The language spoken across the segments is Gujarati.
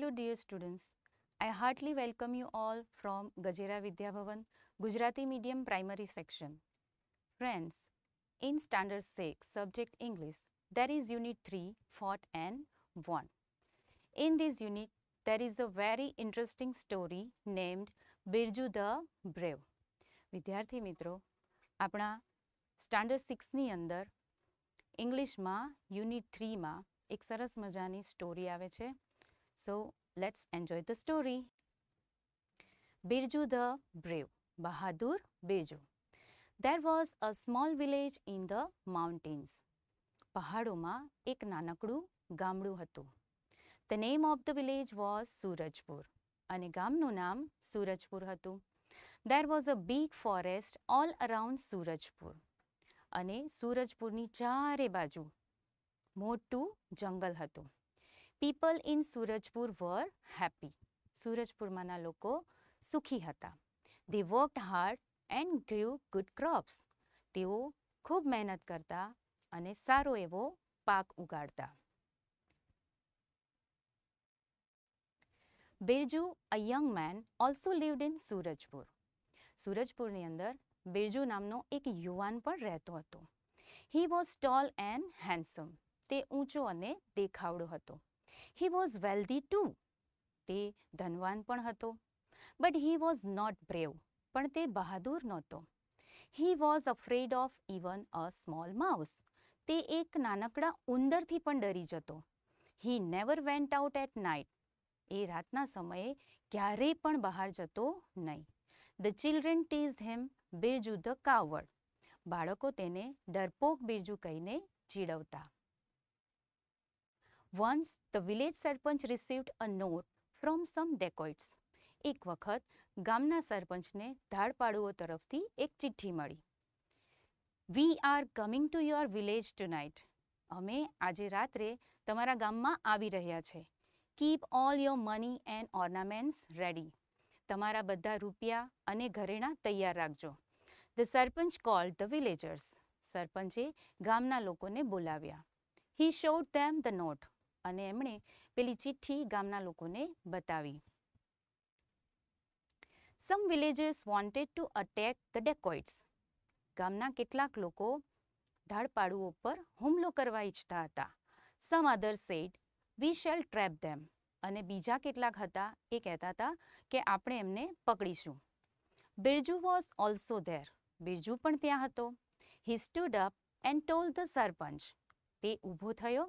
Hello dear students I heartly welcome you all from Gajera Vidyabhavan Gujarati medium primary section friends in standard six subject English there is unit three fought and one in this unit there is a very interesting story named Birju the brave વિદ્યાર્થી મિત્રો આપણા સ્ટાન્ડર્ડ સિક્સની અંદર ઇંગ્લિશમાં યુનિટ થ્રીમાં એક સરસ મજાની સ્ટોરી આવે છે so let's enjoy the story Birju the brave બહાદુર Birju There was a small village in the mountains પહાડોમાં એક નાનકડું ગામડું હતું the name of the village was Surajpur અને ગામનું નામ સુરજપુર હતું there was a big forest all around Surajpur અને સૂરજપુરની ચારે બાજુ મોટું જંગલ હતું people in Surajpur were happy સુરજપુરમાંના લોકો સુખી હતા they worked hard and grew good crops તેઓ ખૂબ મહેનત કરતા અને સારો એવો પાક ઉગાડતા Birju a young man also lived in Surajpur સૂરજપુરની અંદર બિરજુ નામનો એક યુવાન પણ રહેતો હતો he was tall and handsome તે ઊંચો અને દેખાવડો હતો હી વોઝ વેલ્ધી ટુ તે ધનવાન પણ હતો but he was not brave પણ તે બહાદુર નહોતો he was afraid of even a small mouse તે એક નાનકડા ઉંદરથી પણ ડરી જતો he never went out at night એ રાતના સમયે ક્યારેય પણ બહાર જતો નહીં the children teased him Birju the coward બાળકો તેને ડરપોક બિરજુ કહીને ચીડવતા Once the village sarpanch received a note from some dacoits. એક વખત ગામના સરપંચને ધાડપાડુઓ તરફથી એક ચિઠ્ઠી મળી we are coming to your village tonight અમે આજે રાત્રે તમારા ગામમાં આવી રહ્યા છે keep all your money and ornaments ready તમારા બધા રૂપિયા અને ઘરેણાં તૈયાર રાખજો the sarpanch call the villagers સરપંચે ગામના લોકોને બોલાવ્યા he showed them the note અને એમણે પેલી ચિઠ્ઠી ગામના લોકોને બતાવી some villagers wanted to attack the dacoits ગામના કેટલાક લોકો ધાડપાડુઓ પર હુમલો કરવા ઈચ્છતા હતા some other said we shall trap them અને બીજા કેટલાક હતા એ કહેતા હતા કે આપણે એમને પકડીશું Birju was also there Birju પણ ત્યાં હતો he stood up and told the sarpanch તે ઊભો થયો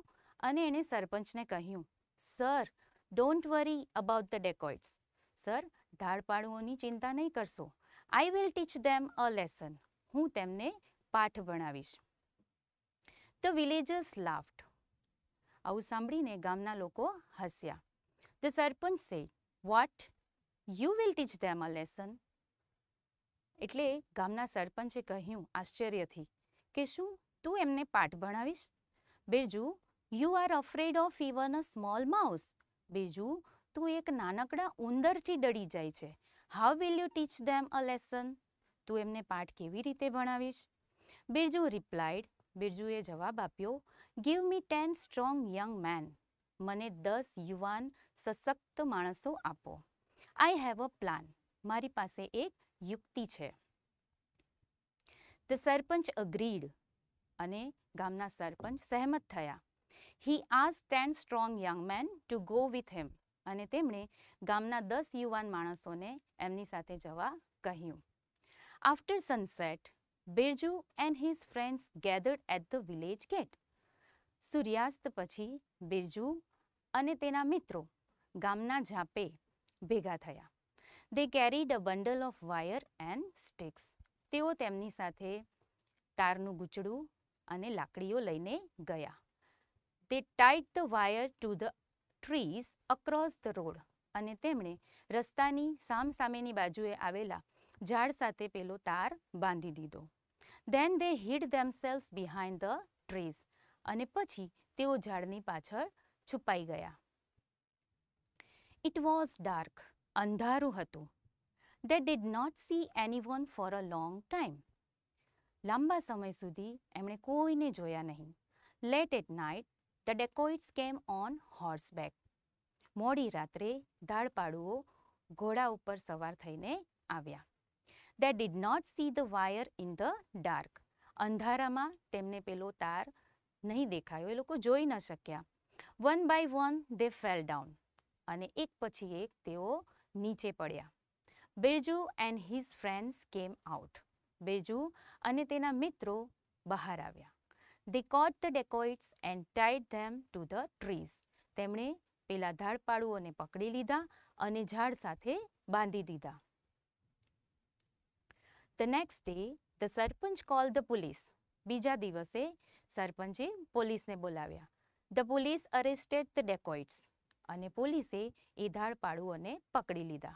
અને એણે સરપંચને કહ્યું sir don't worry about the dacoits sir ધાડપાળુઓની ચિંતા નહીં કરશો I will teach them a lesson હું તેમને પાઠ ભણાવીશ ધ વિલેજર્સ લાફ્ટ આવું સાંભળીને ગામના લોકો હસ્યા the sarpanch say what you will teach them a lesson એટલે ગામના સરપંચે કહ્યું આશ્ચર્યથી કે શું તું એમને પાઠ ભણાવીશ Birju you are afraid of even a small mouse બીજું તું એક નાનકડા ઉંદરથી ડરી જાય છે how will you teach them a lesson તું એમને પાઠ કેવી રીતે ભણાવીશ બિરજુ રિપ્લાઇડ બિરજુએ જવાબ આપ્યો give me ten strong young men મને દસ યુવાન સશક્ત માણસો આપો આઈ હેવ અ પ્લાન મારી પાસે એક યુક્તિ છે ધ સરપંચ અગ્રીડ અને ગામના સરપંચ સહેમત થયા હી આઝ ten strong young men to go with him અને તેમણે ગામના દસ યુવાન માણસોને એમની સાથે જવા કહ્યું after sunset Birju and his friends gathered at the village gate સૂર્યાસ્ત પછી બિરજુ અને તેના મિત્રો ગામના ઝાપે ભેગા થયા they carried a bundle of wire and sticks તેઓ તેમની સાથે તારનું ગૂંચડું અને લાકડીઓ લઈને ગયા They tied the wire to the trees across the road અને તેમણે રસ્તાની સામસામેની બાજુએ આવેલા ઝાડ સાથે પેલો તાર બાંધી દીધો then they hid themselves behind the trees અને પછી તેઓ ઝાડની પાછળ છુપાઈ ગયા ઇટ વોઝ ડાર્ક અંધારું હતું they did not see anyone for a long time લાંબા સમય સુધી એમણે કોઈને જોયા નહીં late at night the dacoits came on horseback મોડી રાત્રે દાળપાડુઓ ઘોડા ઉપર સવાર થઈને આવ્યા they did not see the wire in the dark અંધારામાં તેમને પેલો તાર નહીં દેખાયો એ લોકો જોઈ ન શક્યા one by one they fell down અને એક પછી એક તેઓ નીચે પડ્યા Birju and his friends came out Birju અને તેના મિત્રો બહાર આવ્યા They caught the dacoits and tied them to the trees. તેમણે પેલા ધાડપાડુઓને પકડી લીધા અને ઝાડ સાથે બાંધી દીધા. The next day, the sarpanch called the police. બીજા દિવસે સરપંચે પોલીસને બોલાવ્યા. The police arrested the dacoits. અને પોલીસે એ ધાડપાડુઓને પકડી લીધા.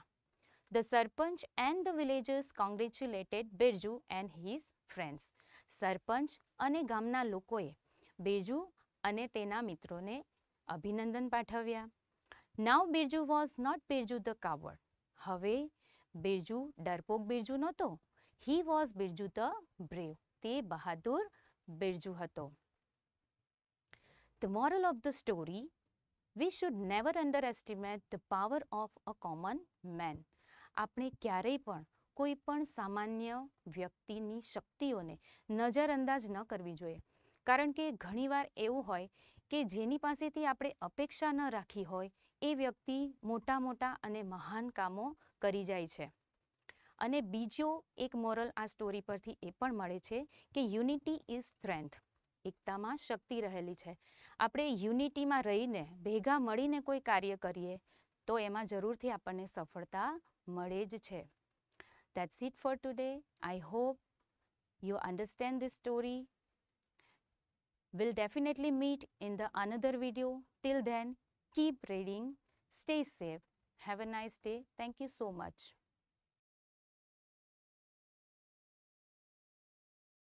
The sarpanch and the villagers congratulated Birju and his friends. સરપંચ અને ગામના લોકોએ બિરજુ અને તેના મિત્રોને અભિનંદન પાઠવ્યા now Birju was not Birju the coward હવે બિરજુ ડરપોક બિરજુ નહોતો he was Birju the brave તે બહાદુર બિરજુ હતો the moral of the story we should never under underestimate the power of a common man આપણે ક્યારેય પણ કોઈ પણ સામાન્ય વ્યક્તિની શક્તિઓને નજરઅંદાજ ન કરવી જોઈએ કારણ કે ઘણીવાર એવું હોય કે જેની પાસેથી આપણે અપેક્ષા ન રાખી હોય એ વ્યક્તિ મોટા મોટા અને મહાન કામો કરી જાય છે અને બીજો એક મોરલ આ સ્ટોરી પરથી એ પણ મળે છે કે યુનિટી ઇઝ સ્ટ્રેન્થ એકતામાં શક્તિ રહેલી છે આપણે યુનિટીમાં રહીને ભેગા મળીને કોઈ કાર્ય કરીએ તો એમાં જરૂરથી આપણને સફળતા મળે જ છે That's it for today. I hope you understand this story. We'll definitely meet in the another video. Till then, keep reading, stay safe. Have a nice day. Thank you so much.